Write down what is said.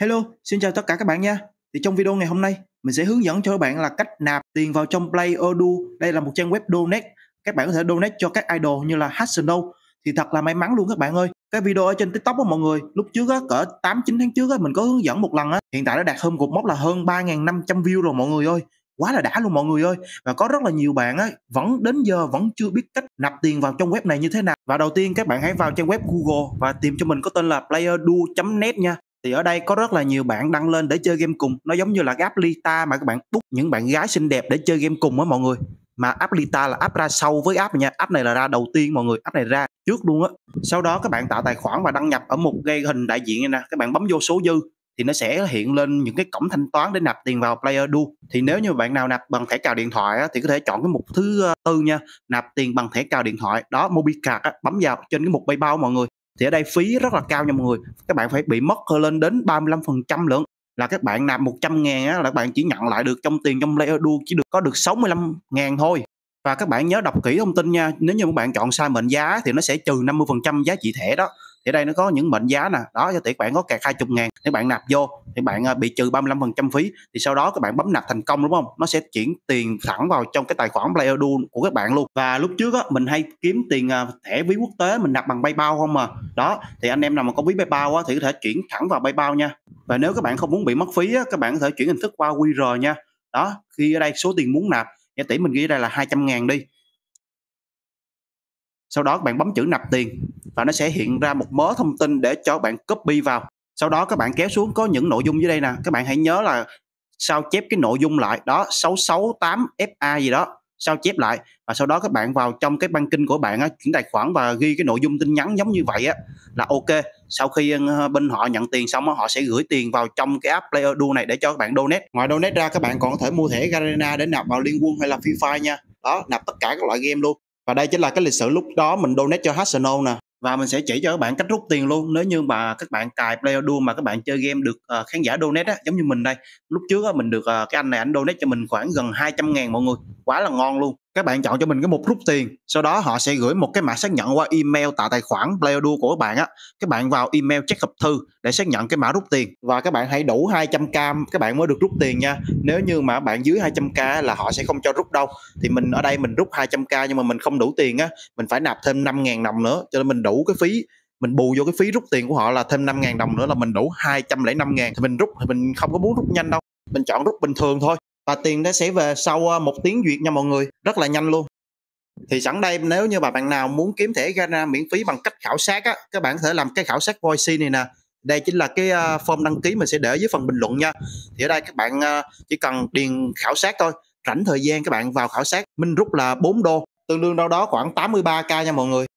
Hello, xin chào tất cả các bạn nha. Thì trong video ngày hôm nay, mình sẽ hướng dẫn cho các bạn là cách nạp tiền vào trong Play Odu. Đây là một trang web donate. Các bạn có thể donate cho các idol như là Hassano. Thì thật là may mắn luôn các bạn ơi. Cái video ở trên TikTok của mọi người, lúc trước á cỡ 8 9 tháng trước á mình có hướng dẫn một lần á. Hiện tại đã đạt hơn cột mốc là hơn 3.500 view rồi mọi người ơi quá là đã luôn mọi người ơi và có rất là nhiều bạn á vẫn đến giờ vẫn chưa biết cách nạp tiền vào trong web này như thế nào và đầu tiên các bạn hãy vào trang web Google và tìm cho mình có tên là playerduo.net nha thì ở đây có rất là nhiều bạn đăng lên để chơi game cùng nó giống như là cái app Lita mà các bạn bút những bạn gái xinh đẹp để chơi game cùng á mọi người mà app Lita là app ra sau với app nha app này là ra đầu tiên mọi người app này ra trước luôn á sau đó các bạn tạo tài khoản và đăng nhập ở một cái hình đại diện nè các bạn bấm vô số dư thì nó sẽ hiện lên những cái cổng thanh toán để nạp tiền vào Player Du. Thì nếu như bạn nào nạp bằng thẻ cào điện thoại á, thì có thể chọn cái mục thứ ờ, tư nha, nạp tiền bằng thẻ cào điện thoại. Đó, Mobicard á, bấm vào trên cái mục PayPal mọi người thì ở đây phí rất là cao nha mọi người các bạn phải bị mất lên đến 35% phần trăm lượng là các bạn nạp 100 ngàn á, là các bạn chỉ nhận lại được trong tiền trong layer đua chỉ được có được 65 ngàn thôi và các bạn nhớ đọc kỹ thông tin nha nếu như các bạn chọn sai mệnh giá thì nó sẽ trừ 50% giá trị thẻ đó thì đây nó có những mệnh giá nè đó cho tỷ bạn có kẹt 20 ngàn nếu bạn nạp vô thì bạn à, bị trừ 35% phí thì sau đó các bạn bấm nạp thành công đúng không nó sẽ chuyển tiền thẳng vào trong cái tài khoản player của các bạn luôn và lúc trước á, mình hay kiếm tiền à, thẻ ví quốc tế mình nạp bằng paypal không mà đó thì anh em nào mà có ví paypal á, thì có thể chuyển thẳng vào paypal nha và nếu các bạn không muốn bị mất phí á, các bạn có thể chuyển hình thức qua qr nha đó khi ở đây số tiền muốn nạp giả tỷ mình ghi đây là 200 ngàn đi sau đó bạn bấm chữ nạp tiền và nó sẽ hiện ra một mớ thông tin để cho bạn copy vào sau đó các bạn kéo xuống có những nội dung dưới đây nè các bạn hãy nhớ là sao chép cái nội dung lại đó 668 FA gì đó sao chép lại và sau đó các bạn vào trong cái băng kinh của bạn á, chuyển tài khoản và ghi cái nội dung tin nhắn giống như vậy á, là ok sau khi ờ, bên họ nhận tiền xong á, họ sẽ gửi tiền vào trong cái app Player Duo này để cho các bạn donate ngoài donate ra các bạn còn có thể mua thẻ Garena để nạp vào Liên Quân hay là fifa nha đó nạp tất cả các loại game luôn và đây chính là cái lịch sử lúc đó mình donate cho Hasano nè và mình sẽ chỉ cho các bạn cách rút tiền luôn nếu như mà các bạn cài Play Duel mà các bạn chơi game được uh, khán giả donate á giống như mình đây lúc trước á, mình được uh, cái anh này anh donate cho mình khoảng gần 200 ngàn mọi người quá là ngon luôn các bạn chọn cho mình cái mục rút tiền sau đó họ sẽ gửi một cái mã xác nhận qua email tại tài khoản Playdo của các bạn á các bạn vào email check hộp thư để xác nhận cái mã rút tiền và các bạn hãy đủ 200k các bạn mới được rút tiền nha nếu như mà bạn dưới 200k là họ sẽ không cho rút đâu thì mình ở đây mình rút 200k nhưng mà mình không đủ tiền á mình phải nạp thêm 5.000 đồng nữa cho nên mình đủ cái phí mình bù vô cái phí rút tiền của họ là thêm 5.000 đồng nữa là mình đủ 205.000 thì mình rút thì mình không có muốn rút nhanh đâu mình chọn rút bình thường thôi và tiền nó sẽ về sau à, một tiếng duyệt nha mọi người rất là nhanh luôn thì sẵn đây nếu như mà bạn nào muốn kiếm thẻ Ghana miễn phí bằng cách khảo sát á các bạn có thể làm cái khảo sát voice này nè đây chính là cái à, form đăng ký mình sẽ để dưới phần bình luận nha thì ở đây các bạn à, chỉ cần điền khảo sát thôi rảnh thời gian các bạn vào khảo sát minh rút là 4 đô tương đương đâu đó khoảng 83k nha mọi người